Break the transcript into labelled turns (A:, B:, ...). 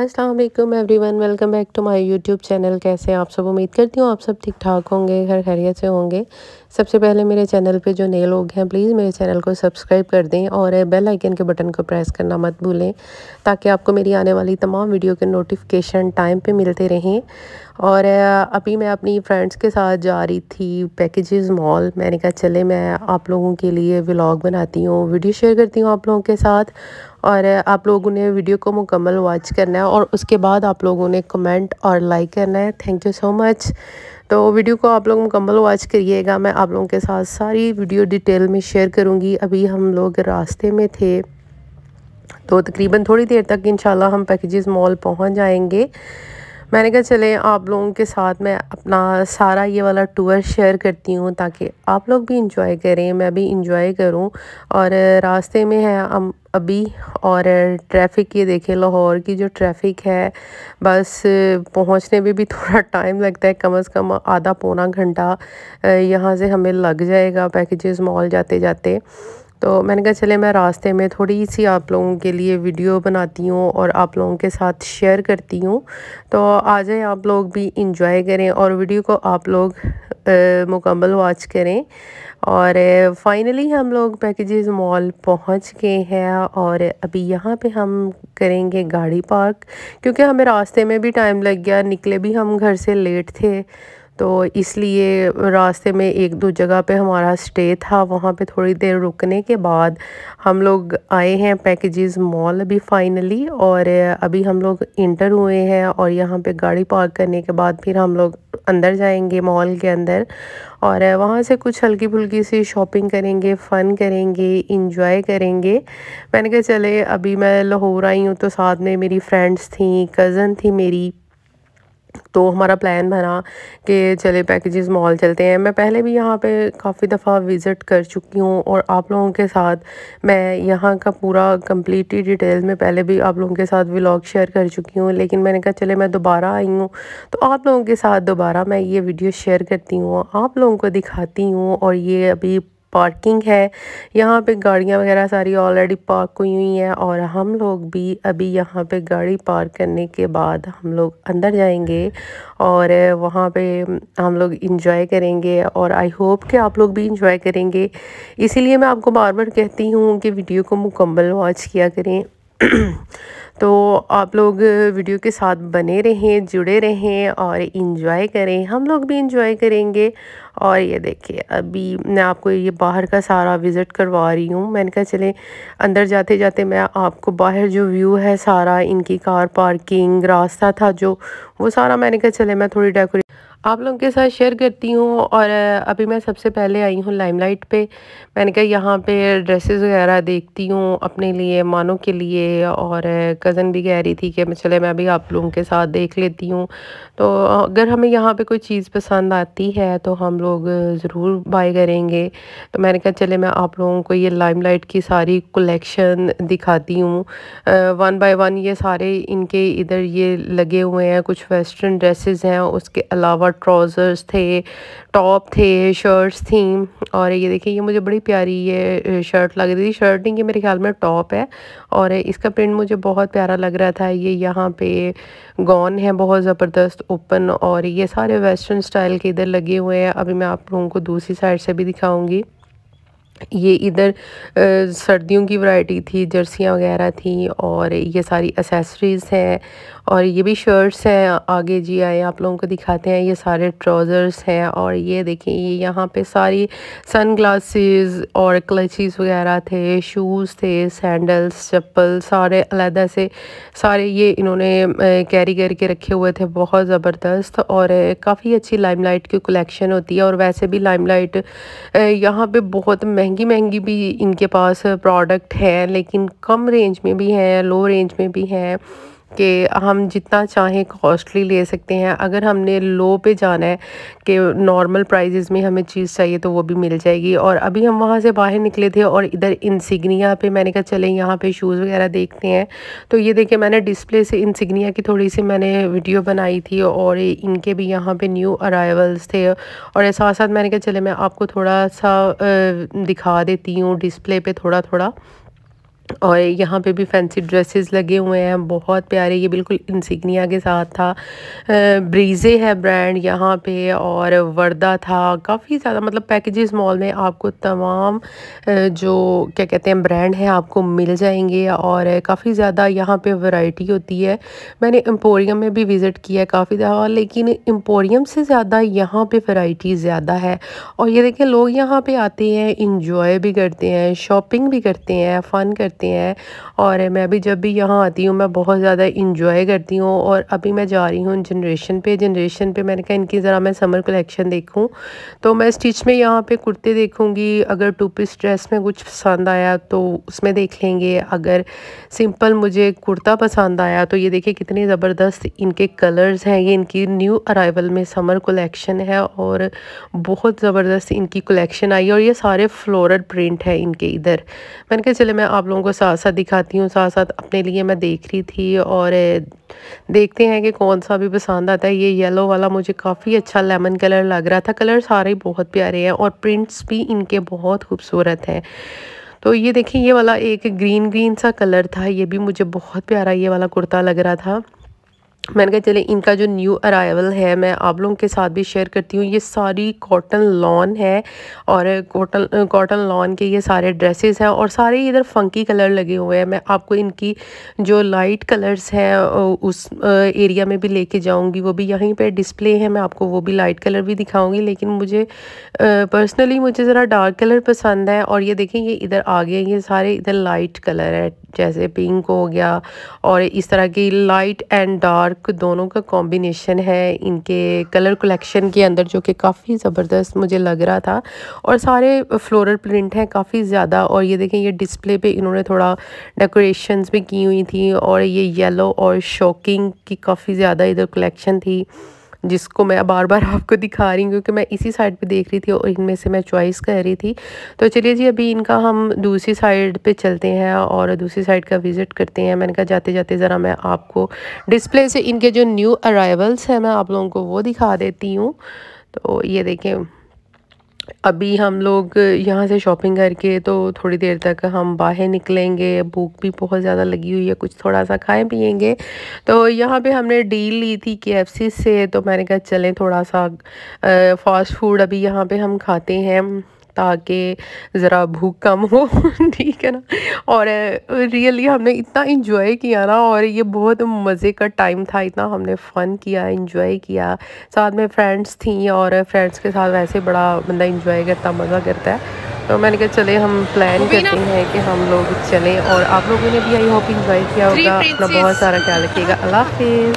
A: अस्सलाम वालेकुम everyone welcome back to my YouTube channel कैसे आप सब उम्मीद करती हूँ आप सब ठीक ठाक होंगे हर खैरियत से होंगे सबसे पहले मेरे चैनल पे जो नए लोग हैं प्लीज़ मेरे चैनल को सब्सक्राइब कर दें और बेल आइकन के बटन को प्रेस करना मत भूलें ताकि आपको मेरी आने वाली तमाम वीडियो के नोटिफिकेशन टाइम पर मिलते रहें और अभी मैं अपनी फ्रेंड्स के साथ जा रही थी पैकेजेस मॉल मैंने कहा चले मैं आप लोगों के लिए व्लॉग बनाती हूँ वीडियो शेयर करती हूँ आप लोगों के साथ और आप लोगों ने वीडियो को मुकम्मल वॉच करना है और उसके बाद आप लोगों ने कमेंट और लाइक करना है थैंक यू सो मच तो वीडियो को आप लोग मुकम्मल वॉच करिएगा मैं आप लोगों के साथ सारी वीडियो डिटेल में शेयर करूँगी अभी हम लोग रास्ते में थे तो तकरीबन थोड़ी देर तक इंशाल्लाह हम पैकेजेस मॉल पहुंच जाएंगे मैंने कहा चले आप लोगों के साथ मैं अपना सारा ये वाला टूर शेयर करती हूँ ताकि आप लोग भी इंजॉय करें मैं भी इंजॉय करूँ और रास्ते में है हम अभी और ट्रैफिक ये देखें लाहौर की जो ट्रैफिक है बस पहुंचने में भी, भी थोड़ा टाइम लगता है कम से कम आधा पौना घंटा यहाँ से हमें लग जाएगा पैकेजेस मॉल जाते जाते तो मैंने कहा चले मैं रास्ते में थोड़ी सी आप लोगों के लिए वीडियो बनाती हूँ और आप लोगों के साथ शेयर करती हूँ तो आ जाए आप लोग भी इंजॉय करें और वीडियो को आप लोग मुकम्मल वॉच करें और फाइनली हम लोग पैकेजेस मॉल पहुंच गए हैं और अभी यहाँ पे हम करेंगे गाड़ी पार्क क्योंकि हमें रास्ते में भी टाइम लग गया निकले भी हम घर से लेट थे तो इसलिए रास्ते में एक दो जगह पे हमारा स्टे था वहाँ पे थोड़ी देर रुकने के बाद हम लोग आए हैं पैकेजेस मॉल अभी फाइनली और अभी हम लोग इंटर हुए हैं और यहाँ पे गाड़ी पार्क करने के बाद फिर हम लोग अंदर जाएंगे मॉल के अंदर और वहाँ से कुछ हल्की फुल्की सी शॉपिंग करेंगे फ़न करेंगे इंजॉय करेंगे मैंने कहा चले अभी मैं लाहौर आई हूँ तो साथ में मेरी फ्रेंड्स थी कज़न थी मेरी तो हमारा प्लान बना कि चले पैकेजेस मॉल चलते हैं मैं पहले भी यहाँ पे काफ़ी दफ़ा विज़िट कर चुकी हूँ और आप लोगों के साथ मैं यहाँ का पूरा कम्प्लीटली डिटेल में पहले भी आप लोगों के साथ व्लॉग शेयर कर चुकी हूँ लेकिन मैंने कहा चले मैं दोबारा आई हूँ तो आप लोगों के साथ दोबारा मैं ये वीडियो शेयर करती हूँ आप लोगों को दिखाती हूँ और ये अभी पार्किंग है यहाँ पे गाड़ियाँ वगैरह सारी ऑलरेडी पार्क हुई हुई हैं और हम लोग भी अभी यहाँ पे गाड़ी पार्क करने के बाद हम लोग अंदर जाएंगे और वहाँ पे हम लोग इंजॉय करेंगे और आई होप कि आप लोग भी इंजॉय करेंगे इसीलिए मैं आपको बार बार कहती हूँ कि वीडियो को मुकम्मल वॉच किया करें तो आप लोग वीडियो के साथ बने रहें जुड़े रहें और इन्जॉय करें हम लोग भी इन्जॉय करेंगे और ये देखिए अभी मैं आपको ये बाहर का सारा विज़िट करवा रही हूँ मैंने कहा चले अंदर जाते जाते मैं आपको बाहर जो व्यू है सारा इनकी कार पार्किंग रास्ता था जो वो सारा मैंने कहा चले मैं थोड़ी डेकोरेट आप लोगों के साथ शेयर करती हूँ और अभी मैं सबसे पहले आई हूँ लाइमलाइट पे मैंने कहा यहाँ पे ड्रेसेस वगैरह देखती हूँ अपने लिए मानों के लिए और कज़न भी कह रही थी कि मैं चले मैं अभी आप लोगों के साथ देख लेती हूँ तो अगर हमें यहाँ पे कोई चीज़ पसंद आती है तो हम लोग ज़रूर बाय करेंगे तो मैंने कहा चले मैं आप लोगों को ये लाइम की सारी कलेक्शन दिखाती हूँ वन बाई वन ये सारे इनके इधर ये लगे हुए हैं कुछ वेस्टर्न ड्रेसेज हैं उसके अलावा ट्राउज़र्स थे टॉप थे शर्ट्स थी और ये देखिए ये मुझे बड़ी प्यारी ये शर्ट लग रही थी शर्ट नहीं ये मेरे ख्याल में टॉप है और इसका प्रिंट मुझे बहुत प्यारा लग रहा था ये यहाँ पे गॉन है बहुत ज़बरदस्त ओपन और ये सारे वेस्टर्न स्टाइल के इधर लगे हुए हैं अभी मैं आप लोगों को दूसरी साइड से भी दिखाऊँगी ये इधर सर्दियों की वैरायटी थी जर्सियाँ वगैरह थी और ये सारी एसेसरीज़ हैं और ये भी शर्ट्स हैं आगे जी आए आप लोगों को दिखाते हैं ये सारे ट्राउज़र्स हैं और ये देखें ये यहाँ पे सारी सन ग्लासेस और क्लचिस वगैरह थे शूज़ थे सैंडल्स चप्पल सारे अलहदा से सारे ये इन्होंने कैरी करके रखे हुए थे बहुत ज़बरदस्त और काफ़ी अच्छी लाइम की कलेक्शन होती है और वैसे भी लाइट यहाँ पर बहुत महंगी महंगी महंगी भी इनके पास प्रोडक्ट है लेकिन कम रेंज में भी हैं लो रेंज में भी हैं कि हम जितना चाहें कॉस्टली ले सकते हैं अगर हमने लो पे जाना है कि नॉर्मल प्राइजेज़ में हमें चीज़ चाहिए तो वो भी मिल जाएगी और अभी हम वहाँ से बाहर निकले थे और इधर इंसिग्निया पे मैंने कहा चले यहाँ पे शूज़ वगैरह देखते हैं तो ये देखे मैंने डिस्प्ले से इंसिग्निया की थोड़ी सी मैंने वीडियो बनाई थी और इनके भी यहाँ पर न्यू अराइवल्स थे और साथ साथ मैंने कहा चले मैं आपको थोड़ा सा दिखा देती हूँ डिस्प्ले पर थोड़ा थोड़ा और यहाँ पे भी फैंसी ड्रेसेस लगे हुए हैं बहुत प्यारे ये बिल्कुल इंसिग्निया के साथ था ब्रीजे है ब्रांड यहाँ पे और वर्दा था काफ़ी ज़्यादा मतलब पैकेजेस मॉल में आपको तमाम जो क्या कहते हैं ब्रांड है आपको मिल जाएंगे और काफ़ी ज़्यादा यहाँ पे वैरायटी होती है मैंने एम्पोरियम में भी विज़िट किया है काफ़ी दफ़ा लेकिन एम्पोरियम से ज़्यादा यहाँ पर वराइटी ज़्यादा है और ये देखें लोग यहाँ पर आते हैं इंजॉय भी करते हैं शॉपिंग भी करते हैं फ़न कर करते हैं और मैं अभी जब भी यहाँ आती हूँ मैं बहुत ज़्यादा इंजॉय करती हूँ और अभी मैं जा रही हूँ जनरेशन पे जनरेशन पे मैंने कहा इनकी ज़रा मैं समर कलेक्शन देखूँ तो मैं स्टिच में यहाँ पे कुर्ते देखूँगी अगर टू पीस ड्रेस में कुछ पसंद आया तो उसमें देख लेंगे अगर सिंपल मुझे कुर्ता पसंद आया तो ये देखिए कितने ज़बरदस्त इनके कलर्स हैं ये इनकी न्यू अराइवल में समर कलेक्शन है और बहुत ज़बरदस्त इनकी कलेक्शन आई और ये सारे फ्लोरल प्रिंट है इनके इधर मैंने कहा चले मैं आप लोगों लोगों को साथ साथ दिखाती हूँ साथ साथ अपने लिए मैं देख रही थी और देखते हैं कि कौन सा भी पसंद आता है ये येलो वाला मुझे काफ़ी अच्छा लेमन कलर लग रहा था कलर सारे बहुत प्यारे हैं और प्रिंट्स भी इनके बहुत खूबसूरत हैं तो ये देखें ये वाला एक ग्रीन ग्रीन सा कलर था ये भी मुझे बहुत प्यारा ये वाला कुर्ता लग रहा था मैंने कहा चले इनका जो न्यू अराइवल है मैं आप लोगों के साथ भी शेयर करती हूँ ये सारी कॉटन लॉन है और कॉटन कॉटन लॉन के ये सारे ड्रेसेस हैं और सारे इधर फंकी कलर लगे हुए हैं मैं आपको इनकी जो लाइट कलर्स हैं उस एरिया में भी लेके जाऊँगी वो भी यहीं पे डिस्प्ले है मैं आपको वो भी लाइट कलर भी दिखाऊँगी लेकिन मुझे पर्सनली मुझे ज़रा डार्क कलर पसंद है और ये देखें ये इधर आ गए ये सारे इधर लाइट कलर है जैसे पिंक हो गया और इस तरह की लाइट एंड डार्क दोनों का कॉम्बिनेशन है इनके कलर कलेक्शन के अंदर जो कि काफ़ी ज़बरदस्त मुझे लग रहा था और सारे फ्लोरल प्रिंट हैं काफ़ी ज़्यादा और ये देखें ये डिस्प्ले पे इन्होंने थोड़ा डेकोरेशंस भी की हुई थी और ये येलो और शॉकिंग की काफ़ी ज़्यादा इधर कलेक्शन थी जिसको मैं बार बार आपको दिखा रही हूँ क्योंकि मैं इसी साइड पे देख रही थी और इनमें से मैं चॉइस कर रही थी तो चलिए जी अभी इनका हम दूसरी साइड पे चलते हैं और दूसरी साइड का विज़िट करते हैं मैंने कहा जाते जाते ज़रा मैं आपको डिस्प्ले से इनके जो न्यू अराइवल्स हैं मैं आप लोगों को वो दिखा देती हूँ तो ये देखें अभी हम लोग यहाँ से शॉपिंग करके तो थोड़ी देर तक हम बाहर निकलेंगे भूख भी बहुत ज़्यादा लगी हुई है कुछ थोड़ा सा खाएं पियेंगे तो यहाँ पे हमने डील ली थी के से तो मैंने कहा चलें थोड़ा सा फास्ट फूड अभी यहाँ पे हम खाते हैं ताकि ज़रा भूख कम हो ठीक है ना और रियली हमने इतना इन्जॉय किया ना और ये बहुत मज़े का टाइम था इतना हमने फ़न किया इन्जॉय किया साथ में फ्रेंड्स थी और फ्रेंड्स के साथ वैसे बड़ा बंदा इन्जॉय करता मज़ा करता है तो मैंने कहा चले हम प्लान करते हैं कि हम लोग चलें और आप लोगों ने भी आई होप इंजॉय किया होगा अपना बहुत सारा ख्याल रखिएगा अल्लाह हाफिज़